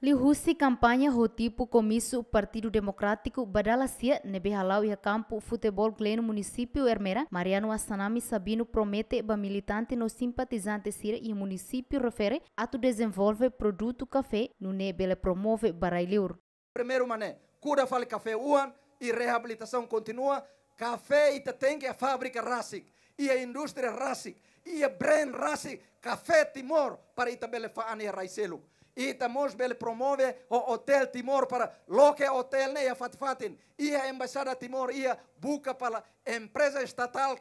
Lihusi kampanye hotipu komisu Partido Democrático Badalacia nebehalau ia campo futebol gleno município Hermera, Mariano Assanami Sabino promete ba militante no simpatizante sira e município refere atu desenvolve produto café no nebele promove barailur. Primeiro mané, cura fale café uan e reabilitação continua, café e tem que a fábrica rasic e a indústria rasic e a brand rasic café Timor para Itabelefaan e Raicelo. Ita Mosbel promove o Hotel Timor para loque hotel neia fatfatin. Ia embaixada Timor ia buka para empresa estatal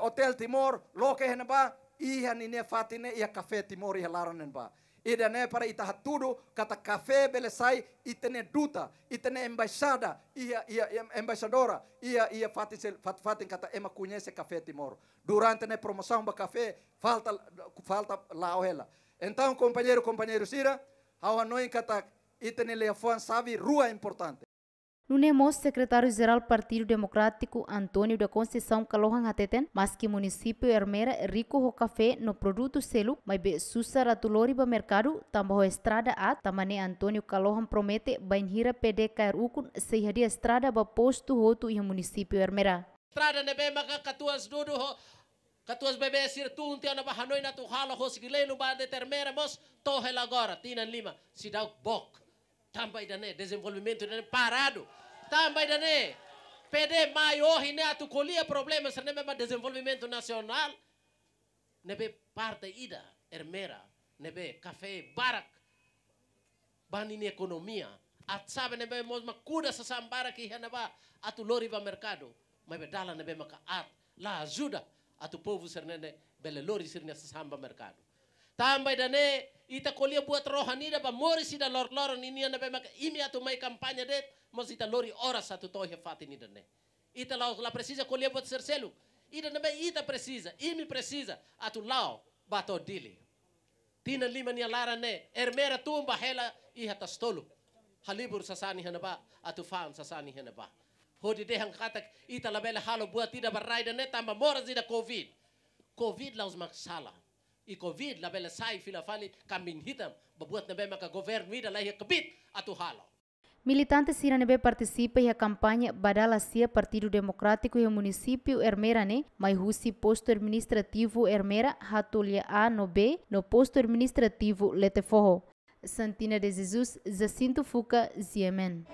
Hotel Timor loque henba ia nine fatine ia café Timor ia laranenba. Ida ne para ita hatudu kata café belesai itene duta itene embaixada ia ia embaixadora ia ia fatin fatfatin kata ema conhece café Timor. Durante ne promoção ba café falta falta lá ela. Então, companheiro, companheiro Sira, ao anoi kata iteneleafuan sabe rua importante. No Nemos, secretário-geral do Partido Democrático Antônio da Conceição Calohan Hateten, mas que município Hermera rico o café no produto selo, mas be susa ratulori ba mercado, tambah estrada a, tamane Antônio Calohan promete banhira PDKRU se sehadia estrada ba posto roto em município Hermera. Estrada bem maga katuas dudu ho, Katuas bebê se tu um tiana bahanoi na tu hala hos gilei no de termera mos tohel agora tina lima se dá bok também né desenvolvimento dané parado também né pede maior e né tu colia problemas se nem desenvolvimento nacional nebe parte ida ermera nebe café barak banini economia at sabe nebe mosma kuda sa sambara ki hanaba atu lori va mercado mas dala nebe maka at la ajuda atu povu sernene bele lori sirne sa samba mercado. Tamba idane ita kolia buat rohani da ba mori sida lor lor nini ana be maka imi atu mai kampanya de mos ita lori ora satu tohi e fati ni dane. Ita lao la precisa kolia buat serselu. Ida nebe ita precisa, imi precisa atu lao bato dili. Tina lima ni alara ne, ermera tumba hela iha tastolu. Halibur sasani hanaba, atu faan sasani hanaba. Hodi de hang kata ita la bela halo buat tidak berraida ne tambah mora zida covid. Covid laus maksala. I covid la bela sai fila fali kambing hitam babuat nebe maka govern mida lahi kebit atu halo. Militantes Iranebe participa e a campanha Badalacia Partido Democrático e o município Hermera, né? Mas Russi posto administrativo Hermera, Hatulia A no B, no posto administrativo Leteforro. Santina de Jesus, Jacinto Fuca, Ziemen.